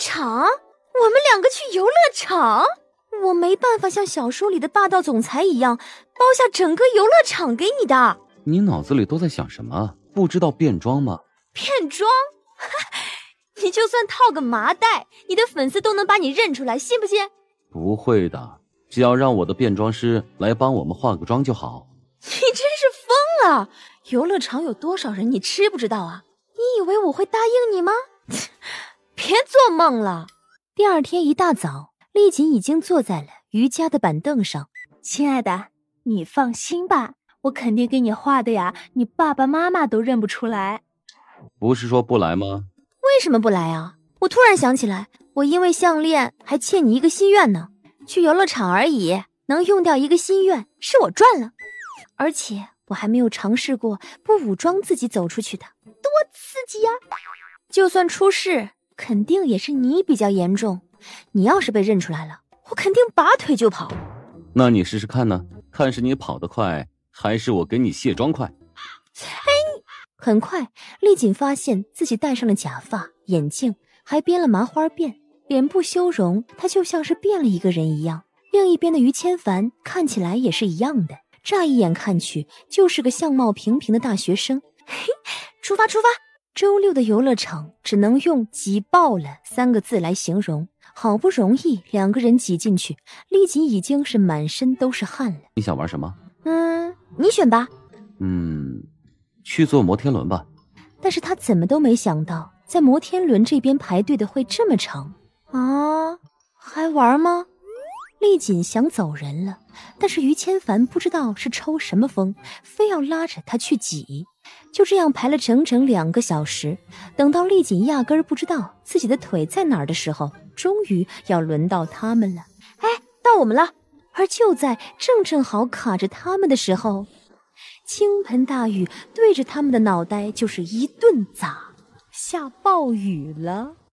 场，我们两个去游乐场？我没办法像小说里的霸道总裁一样包下整个游乐场给你的。你脑子里都在想什么？不知道变装吗？变装？你就算套个麻袋，你的粉丝都能把你认出来，信不信？不会的，只要让我的变装师来帮我们化个妆就好。你真是疯了！游乐场有多少人，你知不知道啊？你以为我会答应你吗？做梦了。第二天一大早，丽锦已经坐在了瑜伽的板凳上。亲爱的，你放心吧，我肯定给你画的呀，你爸爸妈妈都认不出来。不是说不来吗？为什么不来啊？我突然想起来，我因为项链还欠你一个心愿呢。去游乐场而已，能用掉一个心愿，是我赚了。而且我还没有尝试过不武装自己走出去的，多刺激啊！就算出事。肯定也是你比较严重，你要是被认出来了，我肯定拔腿就跑。那你试试看呢？看是你跑得快，还是我给你卸妆快？哎，很快，丽锦发现自己戴上了假发、眼镜，还编了麻花辫，脸部修容，她就像是变了一个人一样。另一边的于千帆看起来也是一样的，乍一眼看去就是个相貌平平的大学生。嘿，出发，出发。周六的游乐场只能用挤爆了三个字来形容。好不容易两个人挤进去，丽锦已经是满身都是汗了。你想玩什么？嗯，你选吧。嗯，去坐摩天轮吧。但是他怎么都没想到，在摩天轮这边排队的会这么长啊！还玩吗？丽锦想走人了，但是于千凡不知道是抽什么风，非要拉着他去挤。就这样排了整整两个小时，等到丽锦压根儿不知道自己的腿在哪儿的时候，终于要轮到他们了。哎，到我们了！而就在正正好卡着他们的时候，倾盆大雨对着他们的脑袋就是一顿砸，下暴雨了。